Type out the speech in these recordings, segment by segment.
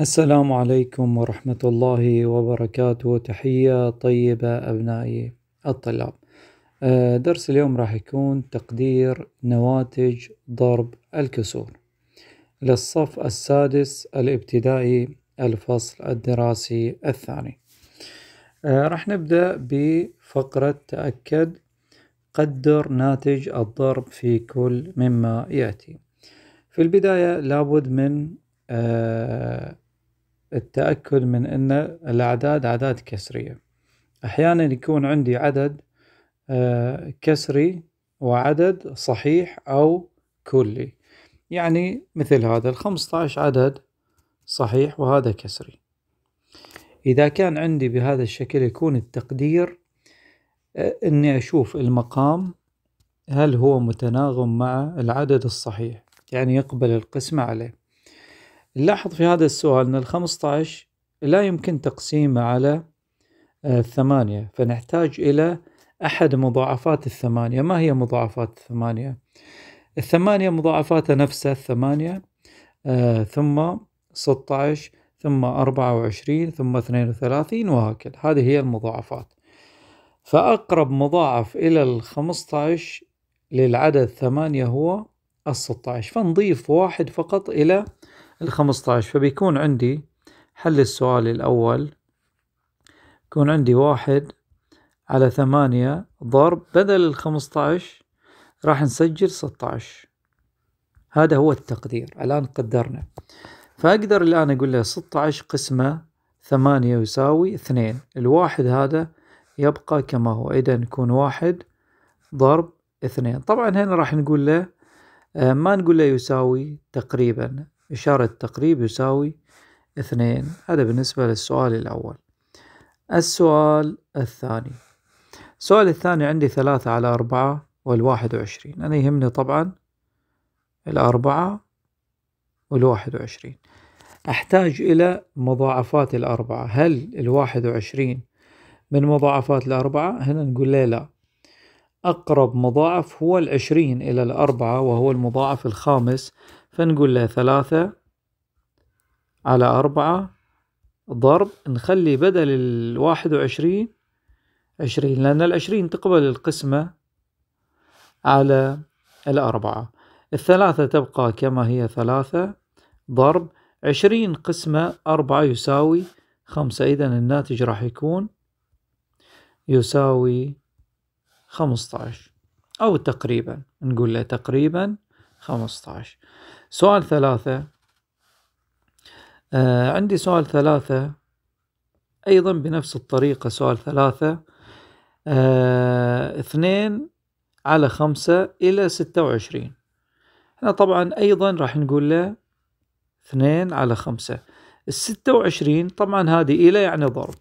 السلام عليكم ورحمة الله وبركاته تحية طيبة أبنائي الطلاب آه، درس اليوم راح يكون تقدير نواتج ضرب الكسور للصف السادس الابتدائي الفصل الدراسي الثاني آه، راح نبدأ بفقرة تأكد قدر ناتج الضرب في كل مما يأتي في البداية لابد من آه، التأكد من أن الأعداد أعداد كسرية أحيانا يكون عندي عدد آه، كسري وعدد صحيح أو كلي يعني مثل هذا الخمسة عشر عدد صحيح وهذا كسري إذا كان عندي بهذا الشكل يكون التقدير آه، أني أشوف المقام هل هو متناغم مع العدد الصحيح يعني يقبل القسمة عليه نلاحظ في هذا السؤال أن الخمسطعش لا يمكن تقسيمه على آه، الثمانية فنحتاج إلى أحد مضاعفات الثمانية ما هي مضاعفات الثمانية؟ الثمانية مضاعفاتها نفسها الثمانية آه ثم ستة عشر ثم أربعة وعشرين ثم اثنين وثلاثين وهكذا هذه هي المضاعفات فأقرب مضاعف إلى الخمسة عشر للعدد ثمانية هو الستة عشر فنضيف واحد فقط إلى ال 15 فبيكون عندي حل السؤال الأول يكون عندي واحد على ثمانية ضرب بدل ال 15 راح نسجل 16 هذا هو التقدير الآن قدرنا فأقدر الآن أقول له 16 قسمة ثمانية يساوي اثنين الواحد هذا يبقى كما هو إذا يكون واحد ضرب اثنين طبعا هنا راح نقول له آه، ما نقول له يساوي تقريبا إشارة تقريب يساوي اثنين هذا بالنسبة للسؤال الأول السؤال الثاني السؤال الثاني عندي ثلاثة على أربعة والواحد وعشرين أنا يهمني طبعا الأربعة والواحد وعشرين أحتاج إلى مضاعفات الأربعة هل الواحد وعشرين من مضاعفات الأربعة هنا نقول لي لا أقرب مضاعف هو العشرين إلى الأربعة وهو المضاعف الخامس فنقول له ثلاثة على أربعة ضرب نخلي بدل الواحد وعشرين عشرين لأن العشرين تقبل القسمة على الأربعة الثلاثة تبقى كما هي ثلاثة ضرب عشرين قسمة أربعة يساوي خمسة إذا الناتج راح يكون يساوي خمسة عشر أو تقريبا نقول له تقريبا خمسة عشر سؤال ثلاثة آه عندي سؤال ثلاثة أيضا بنفس الطريقة سؤال ثلاثة آه اثنين على خمسة إلى ستة وعشرين احنا طبعا أيضا راح نقول له اثنين على خمسة الستة وعشرين طبعا هذه إلى يعني ضرب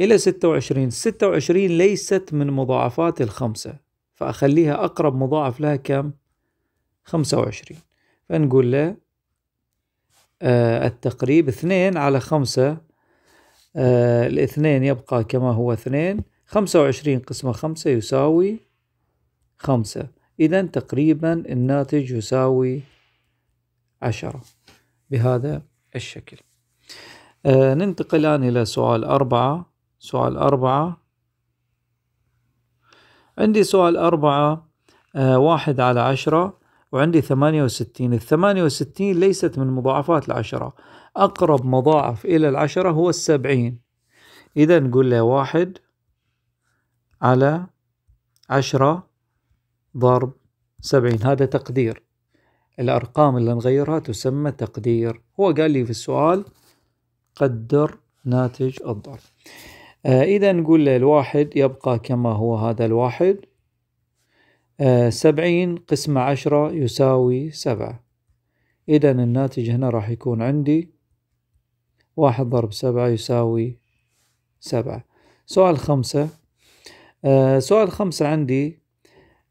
إلى ستة وعشرين ستة وعشرين ليست من مضاعفات الخمسة فأخليها أقرب مضاعف لها كم خمسة وعشرين نقول له آه، التقريب اثنين على خمسة آه، الاثنين يبقى كما هو اثنين خمسة وعشرين قسمة خمسة يساوي خمسة إذا تقريبا الناتج يساوي عشرة بهذا الشكل آه، ننتقل الآن إلى سؤال أربعة سؤال أربعة عندي سؤال أربعة واحد على عشرة وعندي 68 ال 68 ليست من مضاعفات العشرة أقرب مضاعف إلى العشرة هو السبعين إذا نقول له واحد على عشرة ضرب سبعين هذا تقدير الأرقام اللي نغيرها تسمى تقدير هو قال لي في السؤال قدر ناتج الضرب آه إذا نقول له الواحد يبقى كما هو هذا الواحد آه، سبعين قسمة عشرة يساوي سبعة إذا الناتج هنا راح يكون عندي واحد ضرب سبعة يساوي سبعة سؤال خمسة آه، سؤال خمسة عندي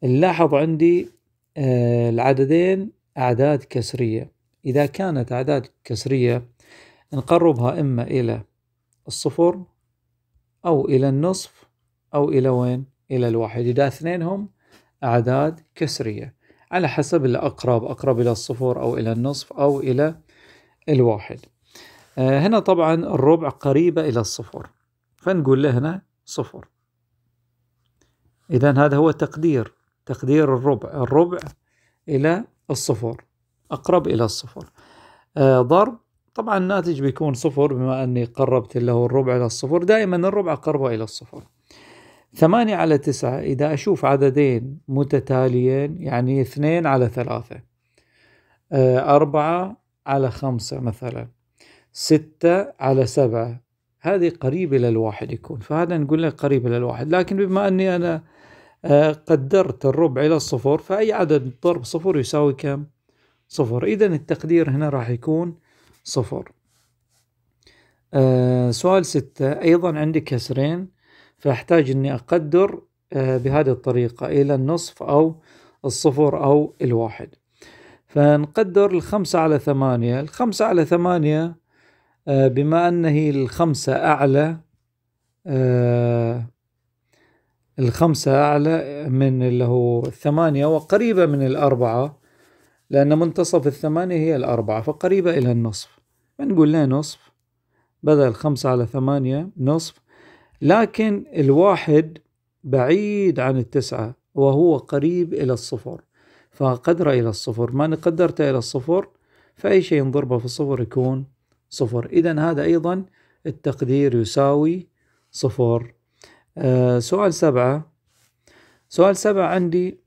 نلاحظ عندي آه، العددين أعداد كسرية إذا كانت أعداد كسرية نقربها إما إلى الصفر أو إلى النصف أو إلى وين؟ إلى الواحد إذا اثنينهم أعداد كسرية على حسب الأقرب أقرب إلى الصفر أو إلى النصف أو إلى الواحد آه، هنا طبعا الربع قريبة إلى الصفر فنقول له هنا صفر إذا هذا هو تقدير تقدير الربع الربع إلى الصفر أقرب إلى الصفر آه، ضرب طبعا الناتج بيكون صفر بما أني قربت له الربع إلى الصفر دائما الربع قربة إلى الصفر ثمانية على تسعة إذا أشوف عددين متتاليين يعني اثنين على ثلاثة آه، أربعة على خمسة مثلا ستة على سبعة هذه قريبة للواحد يكون فهذا نقول لك قريبة للواحد لكن بما أني أنا آه، قدرت الربع إلى الصفر فأي عدد ضرب صفر يساوي كم؟ صفر إذا التقدير هنا راح يكون صفر آه سؤال ستة أيضا عندي كسرين فأحتاج أني أقدر آه، بهذه الطريقة إلى النصف أو الصفر أو الواحد فنقدر الخمسة على ثمانية الخمسة على ثمانية آه، بما أن هي الخمسة أعلى آه، الخمسة أعلى من اللي هو الثمانية وقريبة من الأربعة لأن منتصف الثمانية هي الأربعة فقريبة إلى النصف نقول لا نصف بدل خمسة على ثمانية نصف لكن الواحد بعيد عن التسعة وهو قريب إلى الصفر فقدره إلى الصفر ما قدرته إلى الصفر فأي شيء نضربه في الصفر يكون صفر إذا هذا أيضا التقدير يساوي صفر آه سؤال سبعة سؤال سبعة عندي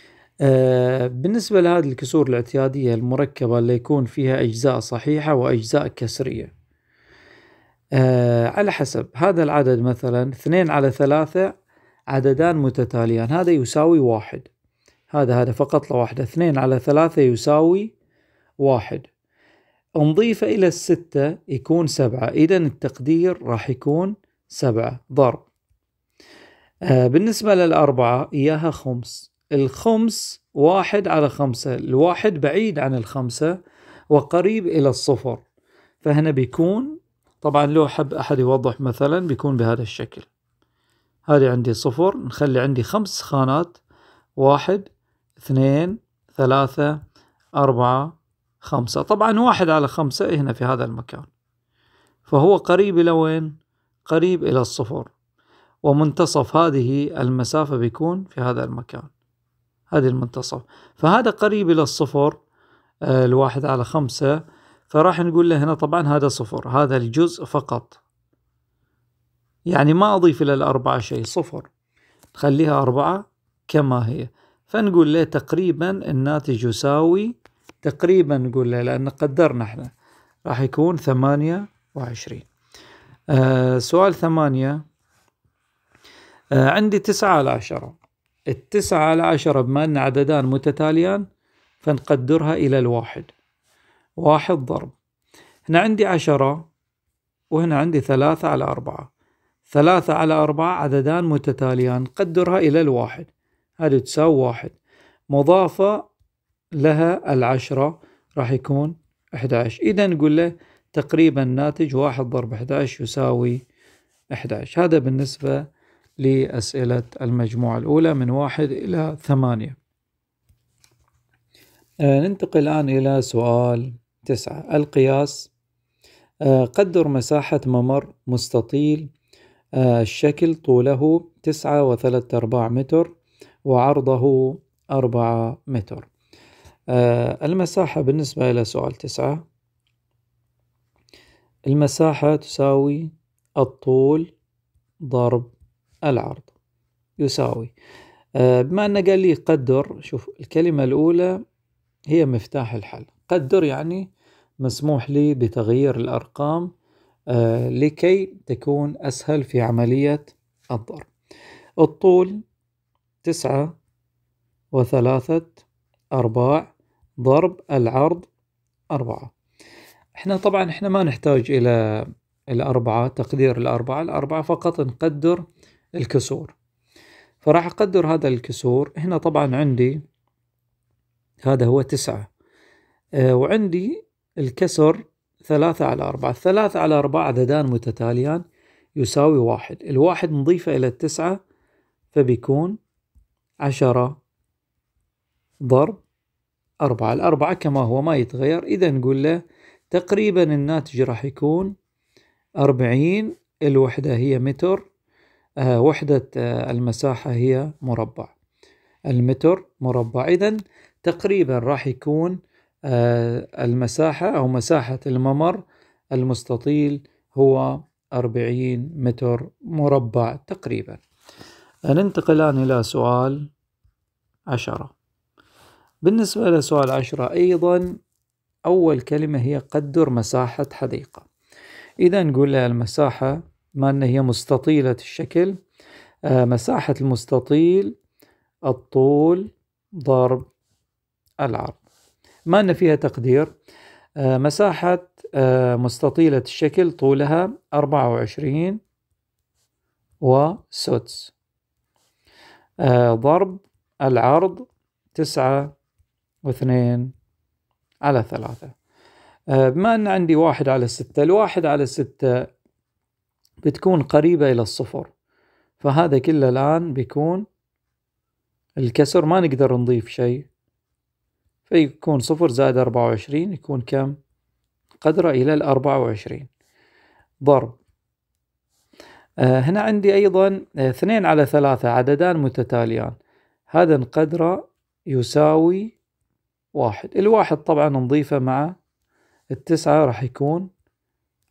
آه بالنسبة لهذه الكسور الاعتيادية المركبة اللي يكون فيها أجزاء صحيحة وأجزاء كسرية آه على حسب هذا العدد مثلا اثنين على ثلاثة عددان متتاليان هذا يساوي واحد هذا هذا فقط لواحدة اثنين على ثلاثة يساوي واحد نضيفه إلى الستة يكون سبعة إذا التقدير راح يكون سبعة ضرب آه بالنسبة للأربعة إياها خمس الخمس واحد على خمسة الواحد بعيد عن الخمسة وقريب إلى الصفر فهنا بيكون طبعا لو حب أحد يوضح مثلا بيكون بهذا الشكل هذه عندي صفر نخلي عندي خمس خانات واحد اثنين ثلاثة أربعة خمسة طبعا واحد على خمسة هنا في هذا المكان فهو قريب إلى وين؟ قريب إلى الصفر ومنتصف هذه المسافة بيكون في هذا المكان هذه المنتصف فهذا قريب إلى الصفر آه، الواحد على خمسة فراح نقول له هنا طبعا هذا صفر هذا الجزء فقط يعني ما أضيف إلى الأربعة شيء صفر نخليها أربعة كما هي فنقول له تقريبا الناتج يساوي تقريبا نقول له لأن قدرنا احنا راح يكون ثمانية وعشرين آه سؤال ثمانية آه عندي تسعة على عشرة التسعة على عشرة بما أن عددان متتاليان فنقدرها إلى الواحد واحد ضرب هنا عندي عشرة وهنا عندي ثلاثة على أربعة ثلاثة على أربعة عددان متتاليان قدرها إلى الواحد هذه تساوي واحد مضافة لها العشرة راح يكون 11 إذا نقول له تقريبا ناتج واحد ضرب 11 يساوي 11 هذا بالنسبة لأسئلة المجموعة الأولى من واحد إلى ثمانية آه، ننتقل الآن إلى سؤال تسعة القياس آه، قدر مساحة ممر مستطيل آه، الشكل طوله تسعة وثلاثة أرباع متر وعرضه أربعة متر آه، المساحة بالنسبة إلى سؤال تسعة المساحة تساوي الطول ضرب العرض يساوي بما أنه قال لي قدر شوف الكلمة الأولى هي مفتاح الحل قدر يعني مسموح لي بتغيير الأرقام آه، لكي تكون أسهل في عملية الضرب الطول تسعة وثلاثة أرباع ضرب العرض أربعة احنا طبعا احنا ما نحتاج إلى الأربعة تقدير الأربعة الأربعة فقط نقدر الكسور فراح أقدر هذا الكسور هنا طبعا عندي هذا هو تسعة آه، وعندي الكسر ثلاثة على أربعة ثلاثة على أربعة عددان متتاليان يساوي واحد الواحد نضيفه إلى التسعة فبيكون عشرة ضرب أربعة الأربعة كما هو ما يتغير إذا نقول له تقريبا الناتج راح يكون أربعين الوحدة هي متر آه وحدة آه المساحة هي مربع المتر مربع إذا تقريبا راح يكون آه، المساحة أو مساحة الممر المستطيل هو 40 متر مربع تقريبا ننتقل الآن إلى سؤال عشرة بالنسبة لسؤال عشرة أيضا أول كلمة هي قدر مساحة حديقة إذا نقول لها المساحة ما أن هي مستطيلة الشكل آه، مساحة المستطيل الطول ضرب العرض ما أن فيها تقدير آه، مساحة آه، مستطيلة الشكل طولها أربعة وعشرين وسدس آه، ضرب العرض تسعة واثنين على ثلاثة بما أن عندي واحد على ستة الواحد على ستة بتكون قريبة إلى الصفر فهذا كله الآن بيكون الكسر ما نقدر نضيف شيء فيكون صفر زائد أربعة وعشرين يكون كم قدره إلى الأربعة وعشرين ضرب آه، هنا عندي أيضا آه، اثنين على ثلاثة عددان متتاليان هذا قدره يساوي واحد الواحد طبعا نضيفه مع التسعة راح يكون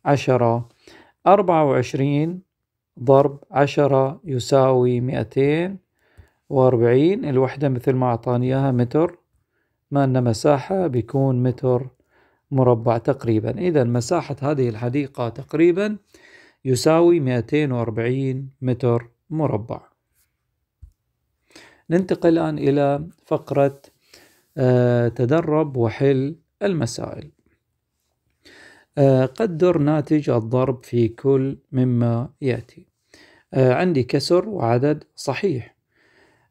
عشرة أربعة وعشرين ضرب عشرة يساوي مئتين وأربعين الوحدة مثل ما أعطاني إياها متر ما أن مساحة بيكون متر مربع تقريبا إذا مساحة هذه الحديقة تقريبا يساوي 240 متر مربع ننتقل الآن إلى فقرة آه، تدرب وحل المسائل آه، قدر ناتج الضرب في كل مما يأتي آه، عندي كسر وعدد صحيح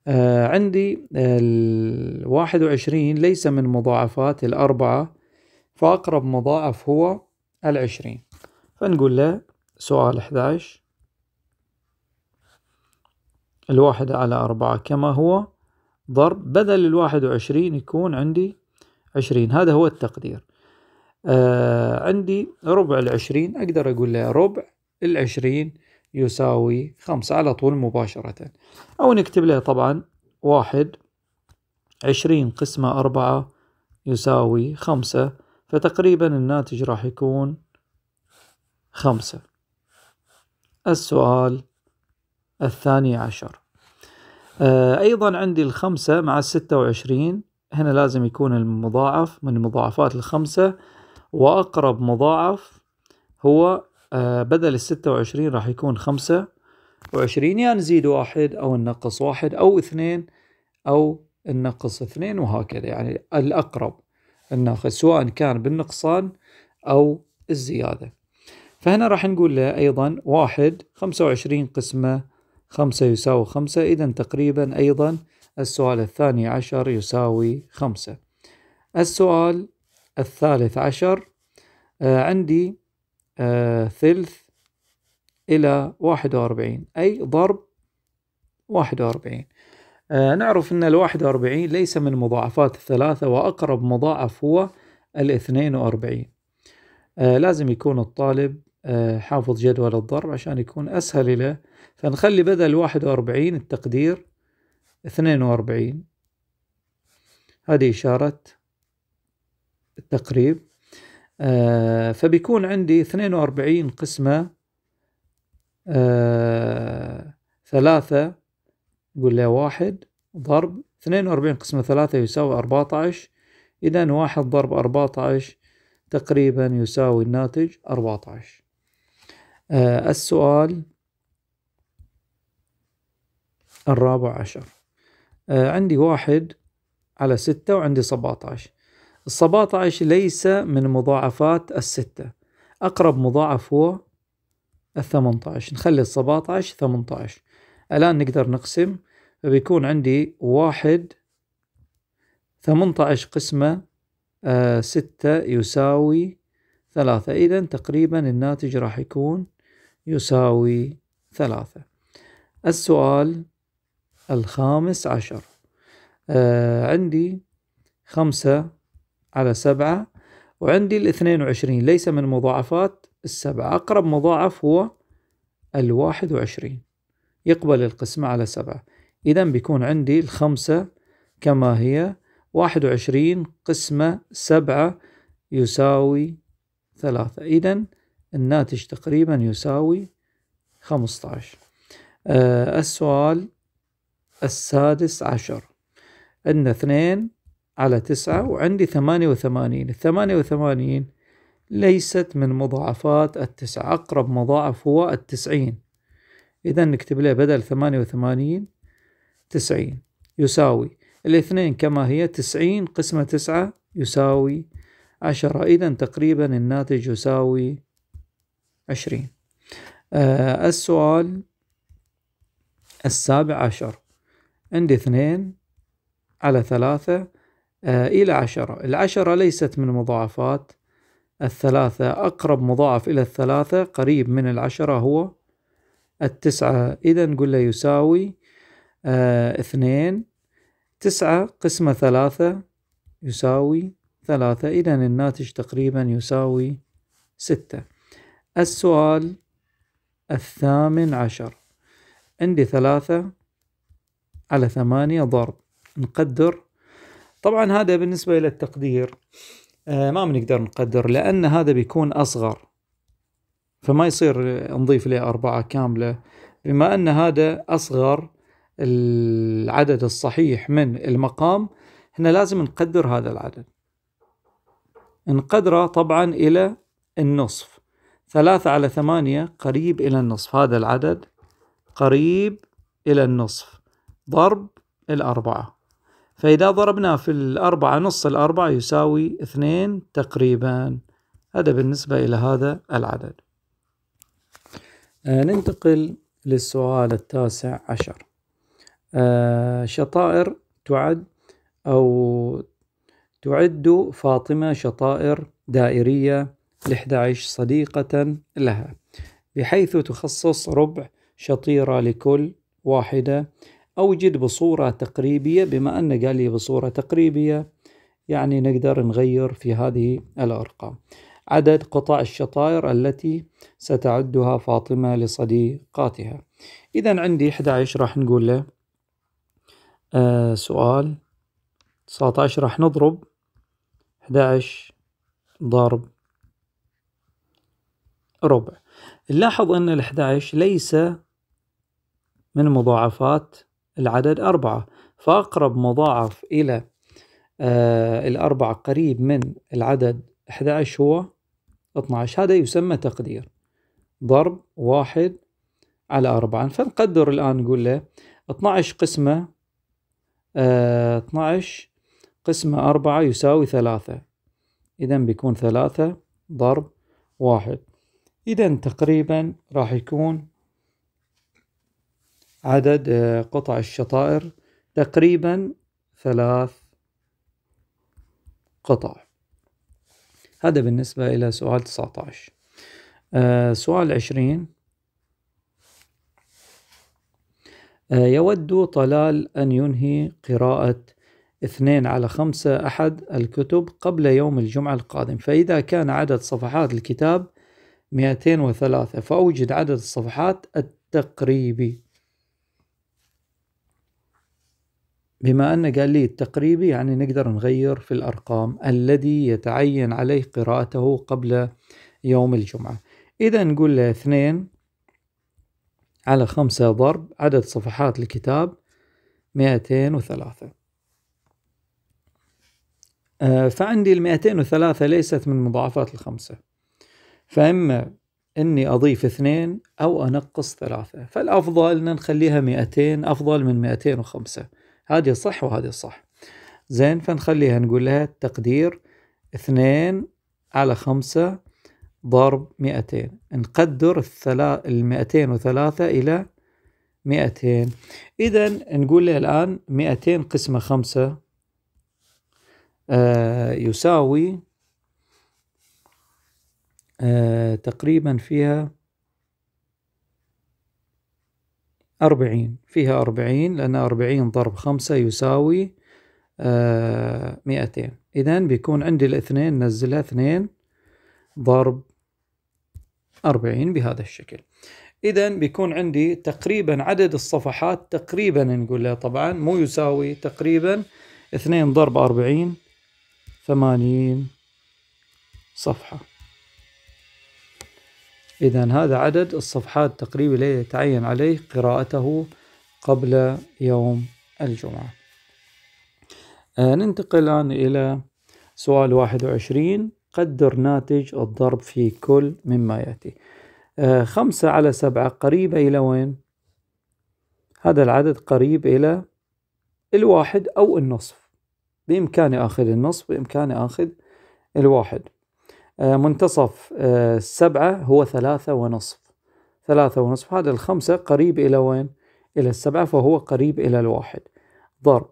آه عندي آه، ال 21 ليس من مضاعفات الأربعة فأقرب مضاعف هو العشرين فنقول له سؤال 11 الواحد على أربعة كما هو ضرب بدل الواحد وعشرين يكون عندي عشرين هذا هو التقدير آه عندي ربع العشرين أقدر أقول له ربع العشرين يساوي خمسة على طول مباشرة أو نكتب له طبعا واحد عشرين قسمة أربعة يساوي خمسة فتقريبا الناتج راح يكون خمسة السؤال الثاني عشر آه، أيضا عندي الخمسة مع الستة وعشرين هنا لازم يكون المضاعف من مضاعفات الخمسة وأقرب مضاعف هو آه، بدل الستة وعشرين راح يكون خمسة وعشرين يعني نزيد واحد أو ننقص واحد أو اثنين أو ننقص اثنين وهكذا يعني الأقرب الناقص سواء كان بالنقصان أو الزيادة فهنا راح نقول له أيضا واحد خمسة وعشرين قسمة خمسة يساوي خمسة إذا تقريبا أيضا السؤال الثاني عشر يساوي خمسة السؤال الثالث عشر آه، عندي آه، ثلث إلى واحد وأربعين أي ضرب واحد وأربعين آه، نعرف أن الواحد وأربعين ليس من مضاعفات الثلاثة وأقرب مضاعف هو الاثنين وأربعين آه، لازم يكون الطالب حافظ جدول الضرب عشان يكون أسهل له فنخلي بدل واحد وأربعين التقدير اثنين وأربعين هذه إشارة التقريب آه فبيكون عندي 42 قسمة آه ثلاثة يقول لي واحد ضرب 42 قسمة ثلاثة يساوي 14 إذا واحد ضرب 14 تقريبا يساوي الناتج 14 آه السؤال الرابع عشر آه عندي واحد على ستة وعندي 17 السبعة ليس من مضاعفات الستة أقرب مضاعف هو الثمانية عشر نخلي السبعة عشر ثمانية عشر الآن نقدر نقسم فبيكون عندي واحد ثمانية عشر قسمة آه ستة يساوي ثلاثة إذا تقريبا الناتج راح يكون يساوي ثلاثة السؤال الخامس عشر آه عندي خمسة على سبعة وعندي الاثنين وعشرين ليس من مضاعفات السبعة أقرب مضاعف هو الواحد وعشرين يقبل القسمة على سبعة إذا بيكون عندي الخمسة كما هي واحد وعشرين قسمة سبعة يساوي ثلاثة إذا الناتج تقريبا يساوي خمسة آه، عشر السؤال السادس عشر أن اثنين على تسعة وعندي ثمانية وثمانين الثمانية وثمانين ليست من مضاعفات التسعة أقرب مضاعف هو التسعين إذا نكتب له بدل ثمانية وثمانين تسعين يساوي الاثنين كما هي تسعين قسمة تسعة يساوي عشرة إذا تقريبا الناتج يساوي عشرين آه السؤال السابع عشر عندي اثنين على ثلاثة آه، إلى عشرة العشرة ليست من مضاعفات الثلاثة أقرب مضاعف إلى الثلاثة قريب من العشرة هو التسعة إذا نقول له يساوي آه، اثنين تسعة قسمة ثلاثة يساوي ثلاثة إذا الناتج تقريبا يساوي ستة السؤال الثامن عشر عندي ثلاثة على ثمانية ضرب نقدر طبعا هذا بالنسبة إلى التقدير آه، ما بنقدر نقدر لأن هذا بيكون أصغر فما يصير نضيف له أربعة كاملة بما أن هذا أصغر العدد الصحيح من المقام هنا لازم نقدر هذا العدد نقدره طبعا إلى النصف ثلاثة على ثمانية قريب إلى النصف هذا العدد قريب إلى النصف ضرب الأربعة فإذا ضربنا في الأربعة نص الأربعة يساوي اثنين تقريبا هذا بالنسبة إلى هذا العدد آه ننتقل للسؤال التاسع عشر آه شطائر تعد أو تعد فاطمة شطائر دائرية لحد عشر صديقة لها بحيث تخصص ربع شطيرة لكل واحدة أوجد بصورة تقريبية بما أنه قال لي بصورة تقريبية يعني نقدر نغير في هذه الأرقام عدد قطع الشطائر التي ستعدها فاطمة لصديقاتها إذا عندي 11 راح نقول له آه سؤال 19 راح نضرب 11 ضرب ربع نلاحظ أن ال 11 ليس من مضاعفات العدد أربعة فأقرب مضاعف إلى آه الأربعة قريب من العدد 11 هو 12 هذا يسمى تقدير ضرب واحد على أربعة فنقدر الآن نقول له 12 قسمة آه 12 قسمة أربعة يساوي ثلاثة إذا بيكون ثلاثة ضرب واحد إذا تقريبا راح يكون عدد آه، قطع الشطائر تقريبا ثلاث قطع هذا بالنسبة إلى سؤال 19 آه، سؤال 20 آه، يود طلال أن ينهي قراءة اثنين على خمسة أحد الكتب قبل يوم الجمعة القادم فإذا كان عدد صفحات الكتاب 203 فأوجد عدد الصفحات التقريبي بما أن قال لي التقريبي يعني نقدر نغير في الأرقام الذي يتعين عليه قراءته قبل يوم الجمعة إذا نقول له اثنين على خمسة ضرب عدد صفحات الكتاب مئتين وثلاثة آه، فعندي المئتين وثلاثة ليست من مضاعفات الخمسة فإما إني أضيف اثنين أو أنقص ثلاثة فالأفضل أن نخليها مئتين أفضل من مئتين وخمسة هذه صح وهذه صح زين فنخليها نقول لها تقدير اثنين على خمسة ضرب مئتين نقدر المئتين وثلاثة إلى مئتين إذا نقول لها الآن مئتين قسمة خمسة آه يساوي آه تقريبا فيها أربعين فيها أربعين لأن أربعين ضرب خمسة يساوي آه، مئتين إذا بيكون عندي الاثنين نزلها اثنين ضرب أربعين بهذا الشكل إذا بيكون عندي تقريبا عدد الصفحات تقريبا نقول له طبعا مو يساوي تقريبا اثنين ضرب أربعين ثمانين صفحة إذا هذا عدد الصفحات تقريبا الذي يتعين عليه قراءته قبل يوم الجمعة آه، ننتقل الآن إلى سؤال 21 قدر ناتج الضرب في كل مما يأتي آه، خمسة على سبعة قريبة إلى وين؟ هذا العدد قريب إلى الواحد أو النصف بإمكاني آخذ النصف بإمكاني آخذ الواحد آه، منتصف آه، السبعة هو ثلاثة ونصف ثلاثة ونصف هذا الخمسة قريب إلى وين؟ إلى السبعة فهو قريب إلى الواحد ضرب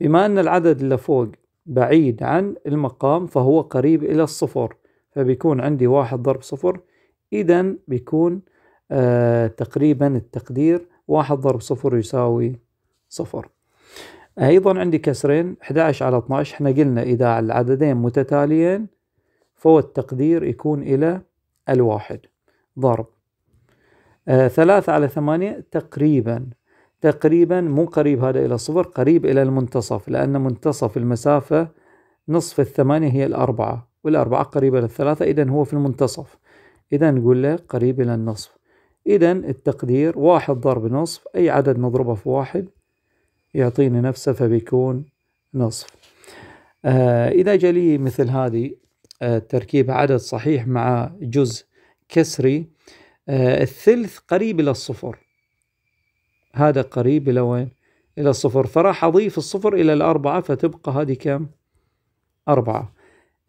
بما أن العدد اللي فوق بعيد عن المقام فهو قريب إلى الصفر فبيكون عندي واحد ضرب صفر إذا بيكون آه تقريبا التقدير واحد ضرب صفر يساوي صفر أيضا عندي كسرين 11 على 12 احنا قلنا إذا العددين متتاليين فهو التقدير يكون إلى الواحد ضرب آه ثلاثة على ثمانية تقريبا تقريبا مو قريب هذا إلى صفر قريب إلى المنتصف لأن منتصف المسافة نصف الثمانية هي الأربعة والأربعة قريبة للثلاثة إذا هو في المنتصف إذا نقول له قريب إلى النصف إذا التقدير واحد ضرب نصف أي عدد نضربه في واحد يعطيني نفسه فبيكون نصف آه إذا جالي مثل هذه تركيب عدد صحيح مع جزء كسري آه، الثلث قريب إلى الصفر هذا قريب إلى وين؟ إلى الصفر فراح أضيف الصفر إلى الأربعة فتبقى هذه كم؟ أربعة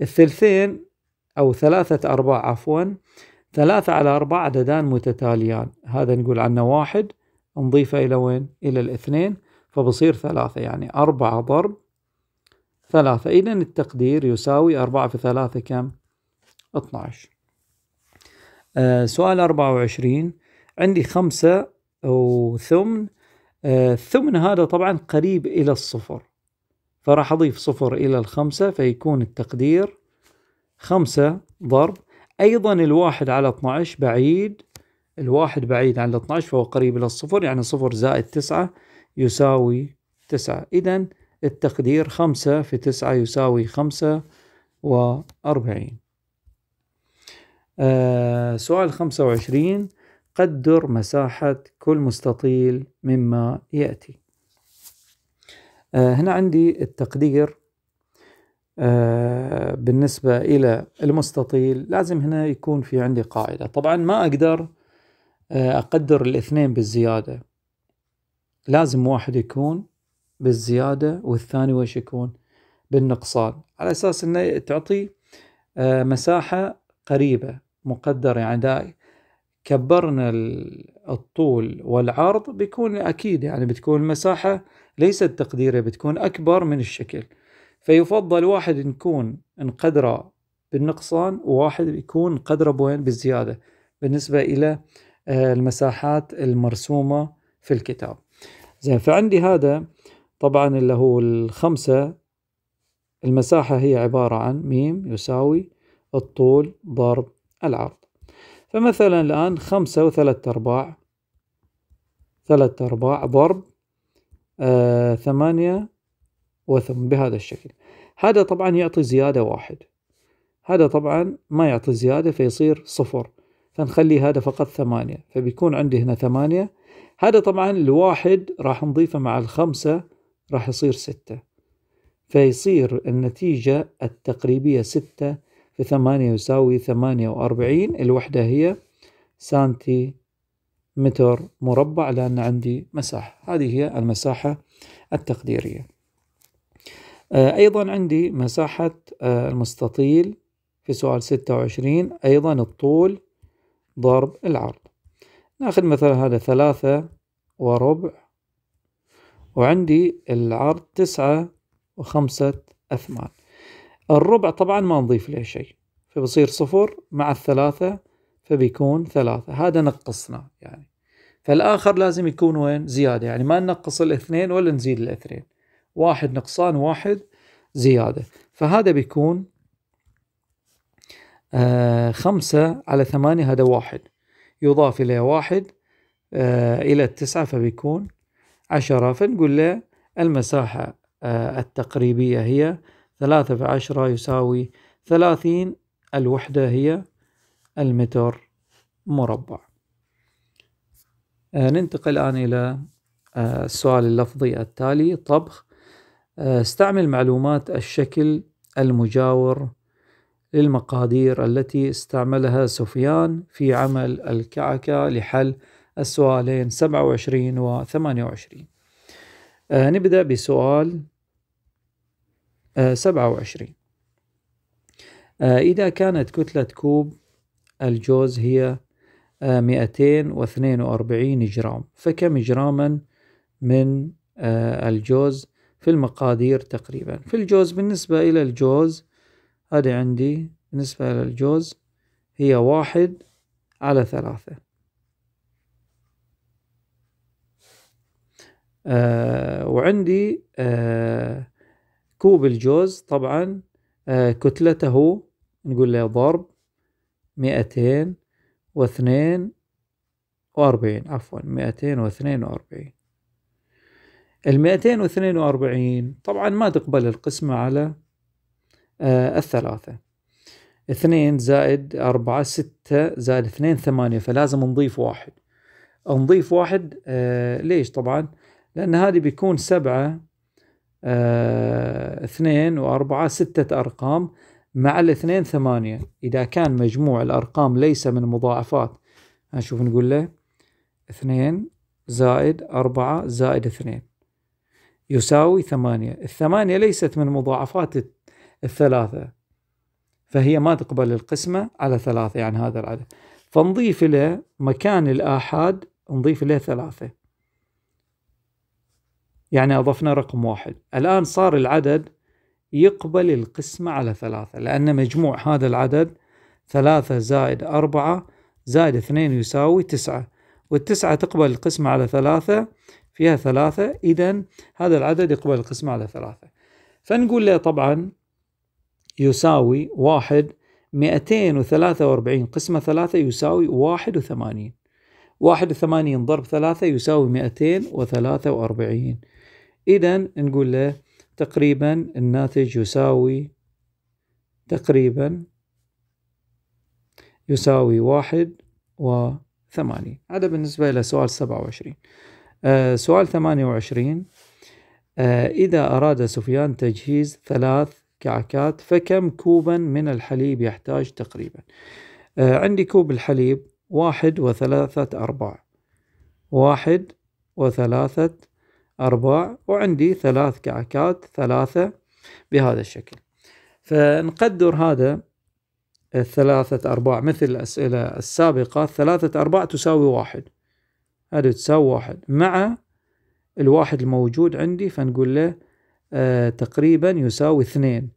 الثلثين أو ثلاثة أرباع عفوا ثلاثة على أربعة عددان متتاليان هذا نقول عنه واحد نضيفه إلى وين؟ إلى الاثنين فبصير ثلاثة يعني أربعة ضرب ثلاثة إذا التقدير يساوي أربعة في ثلاثة كم؟ 12 آه سؤال 24 عندي خمسة وثمن آه الثمن هذا طبعا قريب إلى الصفر فراح أضيف صفر إلى الخمسة فيكون التقدير خمسة ضرب أيضا الواحد على 12 بعيد الواحد بعيد عن 12 فهو قريب إلى الصفر يعني صفر زائد تسعة يساوي تسعة إذا التقدير خمسة في تسعة يساوي خمسة وأربعين آه سؤال خمسة وعشرين قدر مساحة كل مستطيل مما يأتي آه هنا عندي التقدير آه بالنسبة إلى المستطيل لازم هنا يكون في عندي قاعدة طبعا ما أقدر آه، أقدر الاثنين بالزيادة لازم واحد يكون بالزياده والثاني وش يكون بالنقصان على اساس انه تعطي آه، مساحه قريبه مقدره يعني داي كبرنا الطول والعرض بيكون اكيد يعني بتكون المساحه ليست تقديريه بتكون اكبر من الشكل فيفضل واحد نكون نقدره بالنقصان وواحد يكون قدره بوين بالزياده بالنسبه الى آه، المساحات المرسومه في الكتاب زين فعندي هذا طبعا اللي هو الخمسة المساحة هي عبارة عن م يساوي الطول ضرب العرض فمثلا الآن خمسة وثلاثة أرباع ثلاثة أرباع ضرب آه ثمانية وثم بهذا الشكل هذا طبعا يعطي زيادة واحد هذا طبعا ما يعطي زيادة فيصير صفر فنخلي هذا فقط ثمانية فبيكون عندي هنا ثمانية هذا طبعا الواحد راح نضيفه مع الخمسة راح يصير ستة فيصير النتيجة التقريبية ستة في ثمانية يساوي ثمانية وأربعين الوحدة هي سنتي متر مربع لأن عندي مساحة هذه هي المساحة التقديرية آه، أيضا عندي مساحة آه، المستطيل في سؤال ستة وعشرين أيضا الطول ضرب العرض ناخذ مثلا هذا ثلاثة وربع وعندي العرض تسعة وخمسة أثمان الربع طبعا ما نضيف له شيء فبصير صفر مع الثلاثة فبيكون ثلاثة هذا نقصنا يعني فالآخر لازم يكون وين زيادة يعني ما ننقص الاثنين ولا نزيد الاثنين واحد نقصان واحد زيادة فهذا بيكون آه خمسة على ثمانية هذا واحد يضاف إلى واحد آه إلى التسعة فبيكون عشرة فنقول له المساحة آه، التقريبية هي ثلاثة في عشرة يساوي ثلاثين الوحدة هي المتر مربع آه، ننتقل الآن إلى آه، السؤال اللفظي التالي طبخ استعمل معلومات الشكل المجاور للمقادير التي استعملها سفيان في عمل الكعكة لحل السؤالين 27 و 28 آه نبدأ بسؤال آه 27 آه إذا كانت كتلة كوب الجوز هي آه 242 جرام فكم جراما من آه الجوز في المقادير تقريبا في الجوز بالنسبة إلى الجوز هذا عندي بالنسبة إلى الجوز هي واحد على ثلاثة آه وعندي آه كوب الجوز طبعا آه كتلته نقول له ضرب مئتين واثنين وأربعين عفوا مئتين واثنين وأربعين المئتين واثنين وأربعين طبعا ما تقبل القسمة على آه الثلاثة اثنين زائد أربعة ستة زائد اثنين ثمانية فلازم نضيف واحد نضيف واحد آه ليش طبعا لأن هذه بيكون سبعة آه اثنين وأربعة ستة أرقام مع الاثنين ثمانية إذا كان مجموع الأرقام ليس من مضاعفات هنشوف نقول له اثنين زائد أربعة زائد اثنين يساوي ثمانية الثمانية ليست من مضاعفات الثلاثة فهي ما تقبل القسمة على ثلاثة يعني هذا العدد فنضيف له مكان الآحاد نضيف له ثلاثة يعني أضفنا رقم واحد الآن صار العدد يقبل القسمة على ثلاثة لأن مجموع هذا العدد ثلاثة زائد أربعة زائد اثنين يساوي تسعة والتسعة تقبل القسمة على ثلاثة فيها ثلاثة إذا هذا العدد يقبل القسمة على ثلاثة فنقول له طبعا يساوي واحد مئتين وثلاثة وأربعين قسمة ثلاثة يساوي واحد وثمانين واحد وثمانين ضرب ثلاثة يساوي مئتين وثلاثة وأربعين إذا نقول له تقريبا الناتج يساوي تقريبا يساوي واحد وثمانين هذا بالنسبة إلى سؤال سبعة وعشرين آه سؤال ثمانية وعشرين آه إذا أراد سفيان تجهيز ثلاث كعكات فكم كوبا من الحليب يحتاج تقريبا آه عندي كوب الحليب واحد وثلاثة أرباع واحد وثلاثة أرباع وعندي ثلاث كعكات ثلاثة بهذا الشكل فنقدر هذا الثلاثة أرباع مثل الأسئلة السابقة ثلاثة أرباع تساوي واحد هذا تساوي واحد مع الواحد الموجود عندي فنقول له آه تقريبا يساوي اثنين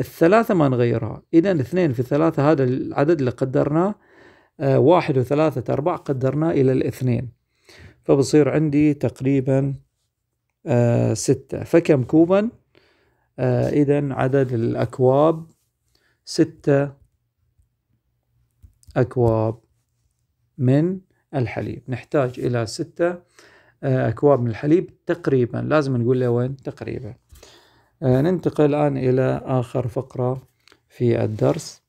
الثلاثة ما نغيرها إذا اثنين في ثلاثة هذا العدد اللي قدرناه آه واحد وثلاثة أرباع قدرناه إلى الاثنين فبصير عندي تقريبا آه ستة فكم كوبا آه إذا عدد الأكواب ستة أكواب من الحليب نحتاج إلى ستة آه، أكواب من الحليب تقريبا لازم نقول له وين تقريبا آه ننتقل الآن إلى آخر فقرة في الدرس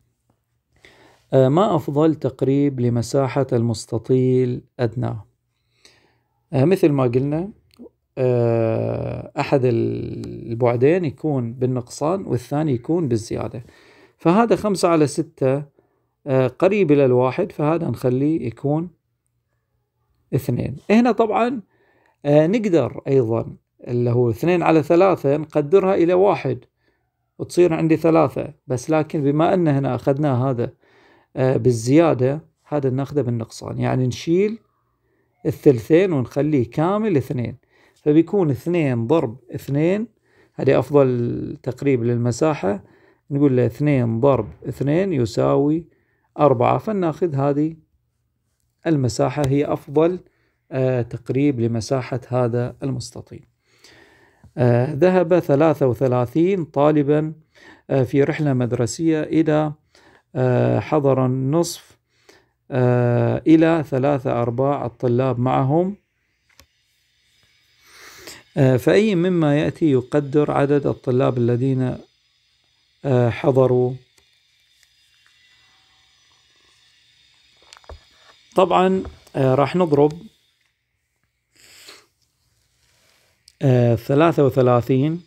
آه ما أفضل تقريب لمساحة المستطيل أدناه آه مثل ما قلنا آه، أحد البعدين يكون بالنقصان والثاني يكون بالزيادة فهذا خمسة على ستة آه، قريب إلى الواحد فهذا نخليه يكون اثنين هنا طبعا آه، نقدر أيضا اللي هو اثنين على ثلاثة نقدرها إلى واحد وتصير عندي ثلاثة بس لكن بما أن هنا أخذنا هذا بالزيادة هذا ناخذه بالنقصان يعني نشيل الثلثين ونخليه كامل اثنين فبيكون اثنين ضرب اثنين هذه أفضل تقريب للمساحة نقول له اثنين ضرب اثنين يساوي أربعة فناخذ هذه المساحة هي أفضل آه، تقريب لمساحة هذا المستطيل آه، ذهب 33 طالبا آه، في رحلة مدرسية إلى حضر النصف إلى ثلاثة أرباع الطلاب معهم آه، فأي مما يأتي يقدر عدد الطلاب الذين آه، حضروا طبعا آه، راح نضرب ثلاثة وثلاثين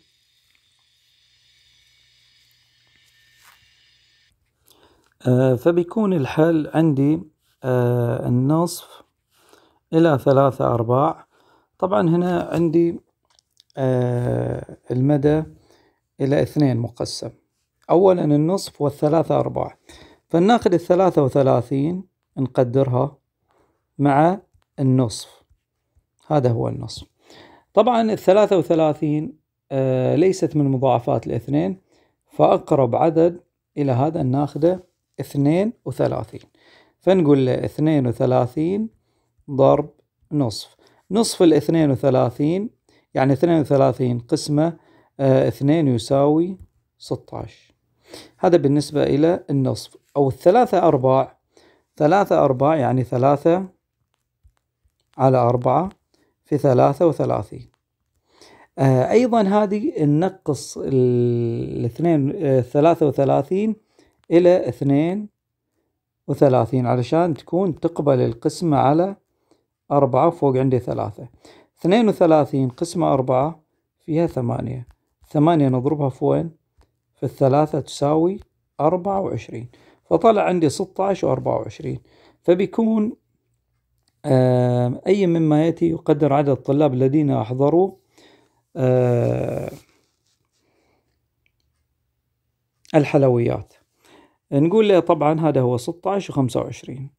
فبيكون الحل عندي النصف إلى ثلاثة أرباع طبعا هنا عندي آه، المدى إلى اثنين مقسم أولا النصف والثلاثة أرباع فنأخذ الثلاثة وثلاثين نقدرها مع النصف هذا هو النصف طبعا الثلاثة وثلاثين آه، ليست من مضاعفات الاثنين فأقرب عدد إلى هذا ناخذه اثنين وثلاثين فنقول له اثنين وثلاثين ضرب نصف نصف الاثنين وثلاثين يعني اثنين وثلاثين قسمة آه، اثنين يساوي ستاش هذا بالنسبة إلى النصف أو الثلاثة أرباع ثلاثة أرباع يعني ثلاثة على أربعة في ثلاثة وثلاثين آه، أيضا هذه ننقص الاثنين آه، ثلاثة وثلاثين إلى اثنين وثلاثين علشان تكون تقبل القسمة على أربعة فوق عندي ثلاثة اثنين وثلاثين قسمة أربعة فيها ثمانية ثمانية نضربها في وين في الثلاثة تساوي أربعة وعشرين فطلع عندي ستة عشر وأربعة وعشرين فبيكون أي مما يأتي يقدر عدد الطلاب الذين أحضروا الحلويات نقول له طبعا هذا هو 16 و 25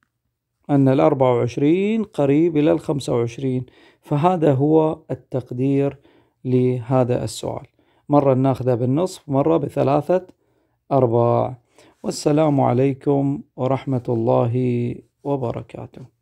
أن ال 24 قريب إلى ال 25 فهذا هو التقدير لهذا السؤال مرة ناخذه بالنصف مرة بثلاثة أرباع والسلام عليكم ورحمة الله وبركاته